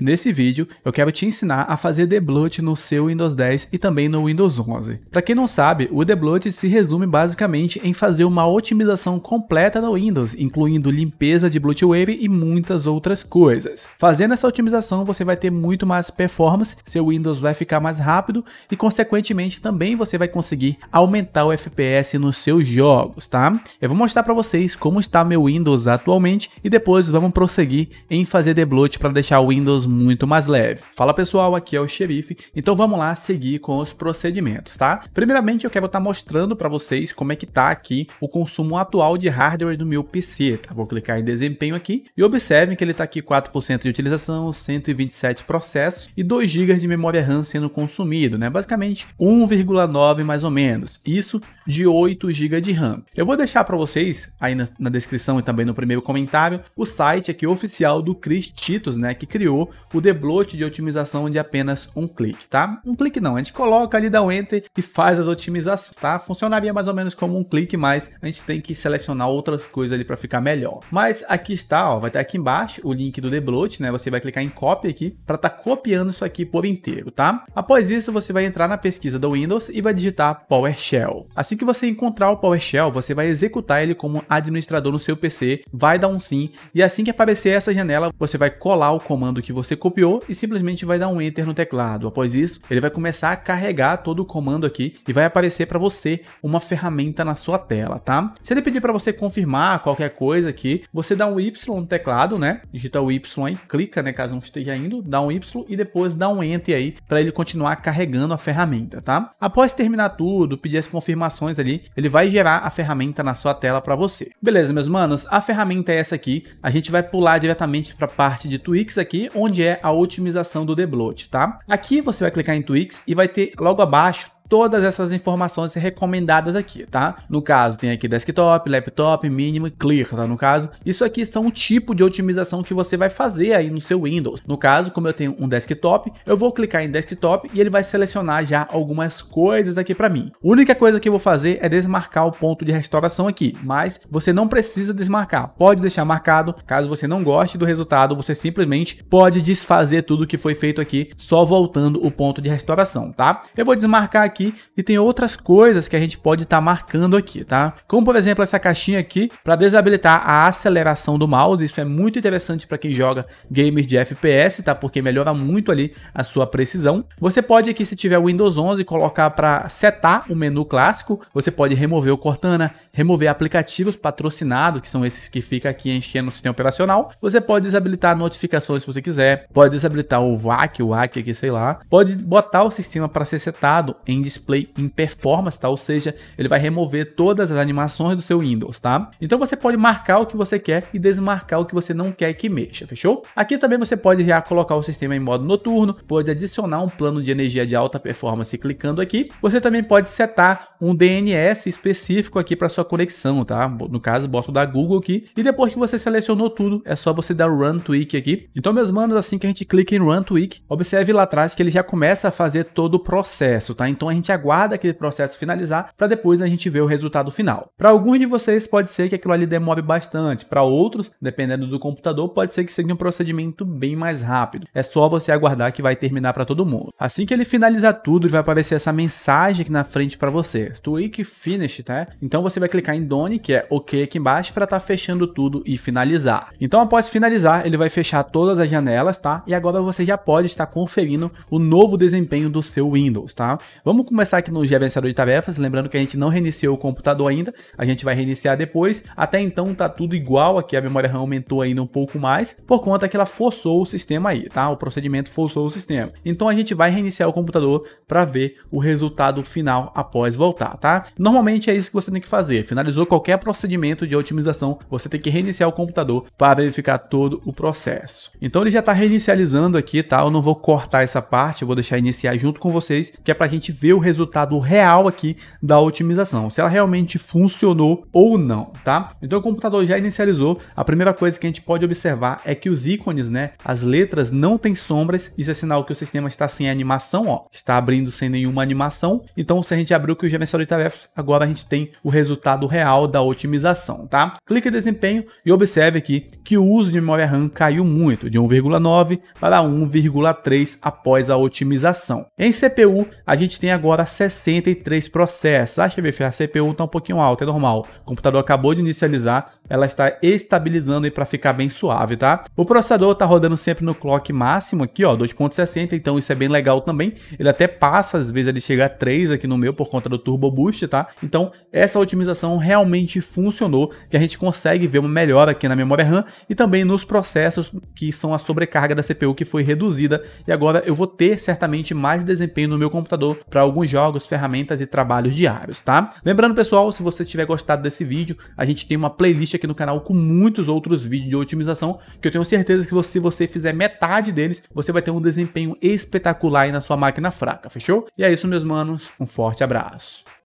Nesse vídeo, eu quero te ensinar a fazer blood no seu Windows 10 e também no Windows 11. Para quem não sabe, o blood se resume basicamente em fazer uma otimização completa no Windows, incluindo limpeza de bloatware e muitas outras coisas. Fazendo essa otimização, você vai ter muito mais performance, seu Windows vai ficar mais rápido e, consequentemente, também você vai conseguir aumentar o FPS nos seus jogos, tá? Eu vou mostrar para vocês como está meu Windows atualmente e depois vamos prosseguir em fazer blood para deixar o Windows muito mais leve. Fala pessoal, aqui é o Xerife, então vamos lá seguir com os procedimentos, tá? Primeiramente eu quero estar tá mostrando para vocês como é que tá aqui o consumo atual de hardware do meu PC, tá? Vou clicar em desempenho aqui e observem que ele está aqui 4% de utilização, 127 processos e 2 GB de memória RAM sendo consumido, né? Basicamente 1,9 mais ou menos. Isso de 8 GB de RAM. Eu vou deixar para vocês aí na, na, descrição e também no primeiro comentário o site aqui oficial do Chris Titus, né, que criou o debloat de otimização de apenas um clique, tá? Um clique não, a gente coloca ali, dá um enter e faz as otimizações, tá? Funcionaria mais ou menos como um clique, mas a gente tem que selecionar outras coisas ali para ficar melhor. Mas aqui está, ó, vai estar aqui embaixo o link do debloat, né? Você vai clicar em copy aqui para estar tá copiando isso aqui por inteiro, tá? Após isso, você vai entrar na pesquisa do Windows e vai digitar PowerShell. Assim que você encontrar o PowerShell, você vai executar ele como administrador no seu PC, vai dar um sim, e assim que aparecer essa janela, você vai colar o comando que você copiou e simplesmente vai dar um enter no teclado. Após isso, ele vai começar a carregar todo o comando aqui e vai aparecer para você uma ferramenta na sua tela, tá? Se ele pedir para você confirmar qualquer coisa aqui, você dá um Y no teclado, né? Digita o Y aí, clica, né, caso não esteja indo, dá um Y e depois dá um enter aí para ele continuar carregando a ferramenta, tá? Após terminar tudo, pedir as confirmações ali, ele vai gerar a ferramenta na sua tela para você. Beleza, meus manos, a ferramenta é essa aqui. A gente vai pular diretamente para a parte de Twix aqui, onde é a otimização do debloat, tá? Aqui você vai clicar em Twix e vai ter logo abaixo todas essas informações recomendadas aqui, tá? No caso, tem aqui desktop, laptop, mínimo e clear, tá? No caso, isso aqui são o tipo de otimização que você vai fazer aí no seu Windows. No caso, como eu tenho um desktop, eu vou clicar em desktop e ele vai selecionar já algumas coisas aqui para mim. A única coisa que eu vou fazer é desmarcar o ponto de restauração aqui, mas você não precisa desmarcar. Pode deixar marcado, caso você não goste do resultado, você simplesmente pode desfazer tudo que foi feito aqui, só voltando o ponto de restauração, tá? Eu vou desmarcar aqui aqui e tem outras coisas que a gente pode estar tá marcando aqui, tá? Como por exemplo essa caixinha aqui para desabilitar a aceleração do mouse, isso é muito interessante para quem joga games de FPS, tá? Porque melhora muito ali a sua precisão. Você pode aqui se tiver Windows 11 colocar para setar o menu clássico, você pode remover o Cortana, remover aplicativos patrocinados, que são esses que fica aqui enchendo o sistema operacional. Você pode desabilitar notificações se você quiser, pode desabilitar o VAC, o ACK aqui, sei lá. Pode botar o sistema para ser setado em display em performance, tá? Ou seja, ele vai remover todas as animações do seu Windows, tá? Então você pode marcar o que você quer e desmarcar o que você não quer que mexa, fechou? Aqui também você pode já colocar o sistema em modo noturno, pode adicionar um plano de energia de alta performance clicando aqui. Você também pode setar um DNS específico aqui para sua conexão, tá? No caso, boto da Google aqui. E depois que você selecionou tudo, é só você dar Run Tweak aqui. Então, meus manos, assim que a gente clica em Run Tweak, observe lá atrás que ele já começa a fazer todo o processo, tá? Então, a gente aguarda aquele processo finalizar para depois a gente ver o resultado final. Para alguns de vocês pode ser que aquilo ali demore bastante, para outros, dependendo do computador, pode ser que seja um procedimento bem mais rápido. É só você aguardar que vai terminar para todo mundo. Assim que ele finalizar tudo, vai aparecer essa mensagem aqui na frente para você, Tweak Finished, tá? Então você vai clicar em Done, que é OK aqui embaixo, para estar tá fechando tudo e finalizar. Então após finalizar, ele vai fechar todas as janelas, tá? E agora você já pode estar conferindo o novo desempenho do seu Windows, tá? Vamos Vamos começar aqui no gerenciador de tarefas, lembrando que a gente não reiniciou o computador ainda, a gente vai reiniciar depois. Até então tá tudo igual, aqui a memória RAM aumentou ainda um pouco mais, por conta que ela forçou o sistema aí, tá? O procedimento forçou o sistema. Então a gente vai reiniciar o computador para ver o resultado final após voltar, tá? Normalmente é isso que você tem que fazer. Finalizou qualquer procedimento de otimização, você tem que reiniciar o computador para verificar todo o processo. Então ele já está reinicializando aqui, tá? Eu não vou cortar essa parte, eu vou deixar iniciar junto com vocês, que é para a gente ver o resultado real aqui da otimização, se ela realmente funcionou ou não, tá? Então o computador já inicializou, a primeira coisa que a gente pode observar é que os ícones, né, as letras não têm sombras, isso é sinal que o sistema está sem animação, ó, está abrindo sem nenhuma animação, então se a gente abrir o que o gerenciador de tarefas, agora a gente tem o resultado real da otimização, tá? Clique em desempenho e observe aqui que o uso de memória RAM caiu muito, de 1,9 para 1,3 após a otimização. Em CPU, a gente tem agora agora 63 processos. Ah, a chefe, a CPU está um pouquinho alta, é normal. O computador acabou de inicializar, ela está estabilizando aí para ficar bem suave, tá? O processador está rodando sempre no clock máximo aqui, ó, 2.60, então isso é bem legal também. Ele até passa, às vezes ele chega a 3 aqui no meu por conta do Turbo Boost, tá? Então essa otimização realmente funcionou, que a gente consegue ver uma melhora aqui na memória RAM e também nos processos que são a sobrecarga da CPU que foi reduzida e agora eu vou ter certamente mais desempenho no meu computador para alguns jogos, ferramentas e trabalhos diários, tá? Lembrando, pessoal, se você tiver gostado desse vídeo, a gente tem uma playlist aqui no canal com muitos outros vídeos de otimização, que eu tenho certeza que você, se você fizer metade deles, você vai ter um desempenho espetacular aí na sua máquina fraca, fechou? E é isso, meus manos, um forte abraço.